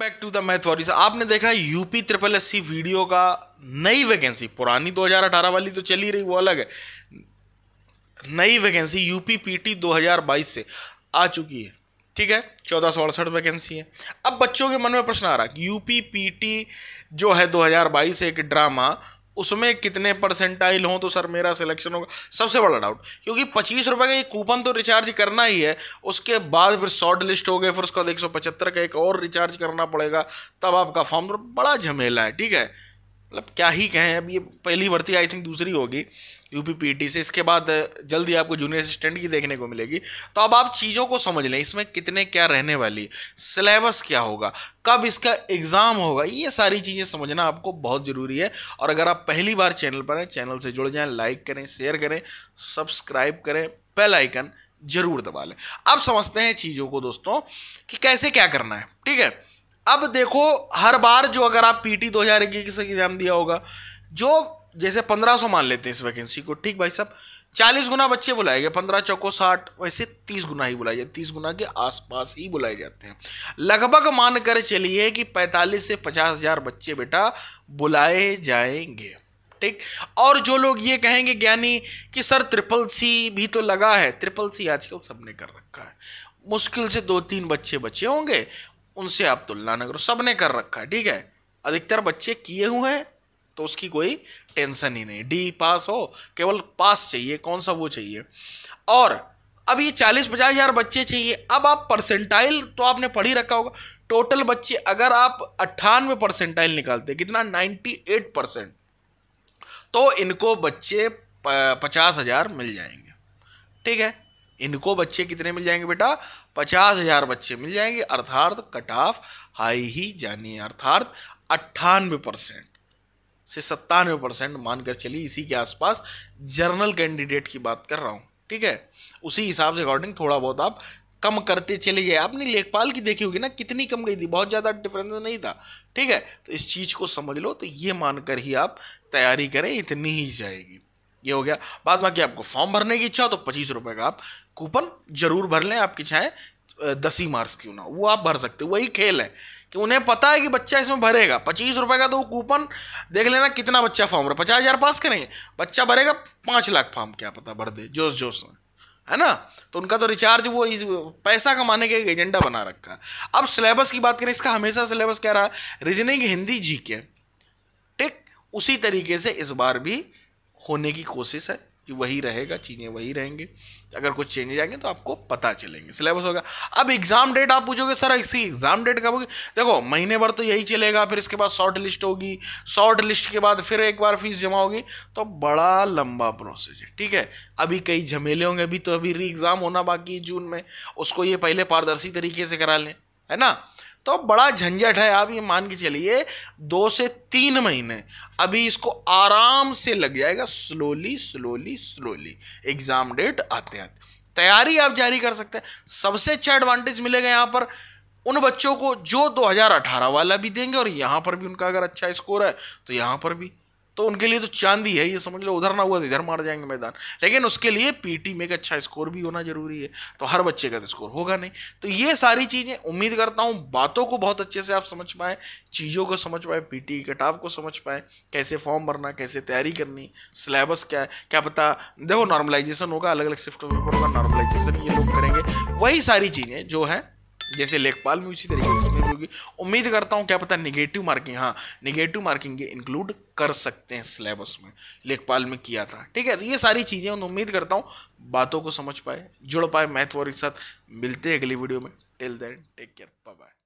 back to the math वॉरिस आपने देखा UP triple S C video का नई वैकेंसी पुरानी 2018 वाली तो चली रही वो अलग है नई वैकेंसी यूपी पीटी 2022 से आ चुकी है ठीक है चौदह सौ अड़सठ वैकेंसी है अब बच्चों के मन में प्रश्न आ रहा है यूपी पीटी जो है 2022 एक ड्रामा उसमें कितने परसेंटाइल हों तो सर मेरा सिलेक्शन होगा सबसे बड़ा डाउट क्योंकि पच्चीस रुपए का ये कूपन तो रिचार्ज करना ही है उसके बाद फिर शॉर्ट लिस्ट हो गए फिर उसका एक सौ पचहत्तर का एक और रिचार्ज करना पड़ेगा तब आपका फॉर्म बड़ा झमेला है ठीक है मतलब क्या ही कहें अब ये पहली भर्ती आई थिंक दूसरी होगी यूपी टी से इसके बाद जल्दी आपको जूनियर असिस्टेंट की देखने को मिलेगी तो अब आप चीज़ों को समझ लें इसमें कितने क्या रहने वाली सिलेबस क्या होगा कब इसका एग्ज़ाम होगा ये सारी चीज़ें समझना आपको बहुत ज़रूरी है और अगर आप पहली बार चैनल पर हैं चैनल से जुड़ जाएँ लाइक करें शेयर करें सब्सक्राइब करें बेल आइकन जरूर दबा लें अब समझते हैं चीज़ों को दोस्तों कि कैसे क्या करना है ठीक है अब देखो हर बार जो अगर आप पी टी दो हज़ार इक्कीस एग्जाम दिया होगा जो जैसे पंद्रह सौ मान लेते हैं इस वैकेंसी को ठीक भाई साहब चालीस गुना बच्चे बुलाए गए पंद्रह चौको साठ वैसे तीस गुना ही बुलाए जाते तीस गुना के आसपास ही बुलाए जाते हैं लगभग मान कर चलिए कि पैंतालीस से पचास हजार बच्चे बेटा बुलाए जाएंगे ठीक और जो लोग ये कहेंगे ज्ञानी कि सर ट्रिपल सी भी तो लगा है ट्रिपल सी आजकल सबने कर रखा है मुश्किल से दो तीन बच्चे बचे होंगे उनसे आप तुलना ना करो सब ने कर रखा है ठीक है अधिकतर बच्चे किए हुए हैं तो उसकी कोई टेंशन ही नहीं डी पास हो केवल पास चाहिए कौन सा वो चाहिए और अब ये चालीस पचास हज़ार बच्चे चाहिए अब आप परसेंटाइल तो आपने पढ़ ही रखा होगा टोटल बच्चे अगर आप अट्ठानवे परसेंटाइल निकालते कितना नाइन्टी एट परसेंट तो इनको बच्चे पचास हज़ार मिल जाएंगे ठीक है इनको बच्चे कितने मिल जाएंगे बेटा पचास हजार बच्चे मिल जाएंगे अर्थात कट ऑफ हाई ही जानी अर्थात अट्ठानवे परसेंट से सत्तानवे परसेंट मानकर चलिए इसी के आसपास जर्नल कैंडिडेट की बात कर रहा हूँ ठीक है उसी हिसाब से अकॉर्डिंग थोड़ा बहुत आप कम करते चले गए आपने लेखपाल की देखी होगी ना कितनी कम गई थी बहुत ज़्यादा डिफरेंस नहीं था ठीक है तो इस चीज़ को समझ लो तो ये मानकर ही आप तैयारी करें इतनी ही जाएगी ये हो गया बाद बाकी आपको फॉर्म भरने की इच्छा हो तो पच्चीस रुपये का आप कूपन जरूर भर लें आपकी चाहे दस ही मार्क्स क्यों ना वो आप भर सकते हो वही खेल है कि उन्हें पता है कि बच्चा इसमें भरेगा पच्चीस रुपये का तो वो कूपन देख लेना कितना बच्चा फॉर्म भर पचास हज़ार पास करेंगे बच्चा भरेगा पाँच लाख फॉर्म क्या पता भर दे जोश जोश में है ना तो उनका तो रिचार्ज वो इस पैसा कमाने का एक एजेंडा बना रखा है अब सिलेबस की बात करें इसका हमेशा सिलेबस क्या रहा रीजनिंग हिंदी जी के ठीक उसी तरीके से इस बार भी होने की कोशिश है कि वही रहेगा चीज़ें वही रहेंगे अगर कुछ चेंजेस आएंगे तो आपको पता चलेंगे सिलेबस होगा अब एग्ज़ाम डेट आप पूछोगे सर इसी एग्ज़ाम डेट कब होगी देखो महीने भर तो यही चलेगा फिर इसके बाद शॉर्ट लिस्ट होगी शॉर्ट लिस्ट के बाद फिर एक बार फीस जमा होगी तो बड़ा लंबा प्रोसेस है ठीक है अभी कई झमेले होंगे अभी तो अभी री एग्ज़ाम होना बाकी है जून में उसको ये पहले पारदर्शी तरीके से करा लें है ना तो बड़ा झंझट है आप ये मान के चलिए दो से तीन महीने अभी इसको आराम से लग जाएगा slowly slowly slowly exam date आते आते तैयारी आप जारी कर सकते हैं सबसे अच्छा एडवांटेज मिलेगा यहाँ पर उन बच्चों को जो 2018 वाला भी देंगे और यहाँ पर भी उनका अगर अच्छा स्कोर है तो यहाँ पर भी तो उनके लिए तो चांदी है ये समझ लो उधर ना हुआ तो इधर मार जाएंगे मैदान लेकिन उसके लिए पीटी में एक अच्छा स्कोर भी होना जरूरी है तो हर बच्चे का तो स्कोर होगा नहीं तो ये सारी चीज़ें उम्मीद करता हूँ बातों को बहुत अच्छे से आप समझ पाए चीज़ों को समझ पाए पीटी के कटाव को समझ पाए कैसे फॉर्म भरना कैसे तैयारी करनी सिलेबस क्या है क्या पता देखो नॉर्मलाइजेशन होगा अलग अलग शिफ्ट होगा नॉर्मलाइजेशन ये लोग करेंगे वही सारी चीज़ें जो है जैसे लेखपाल में उसी तरीके से इसमें होगी उम्मीद करता हूँ क्या पता निगेटिव मार्किंग हाँ निगेटिव मार्किंग ये इंक्लूड कर सकते हैं सिलेबस में लेखपाल में किया था ठीक है तो ये सारी चीज़ें उम्मीद करता हूँ बातों को समझ पाए जुड़ पाए मैथ और एक साथ मिलते हैं अगली वीडियो में till then take care bye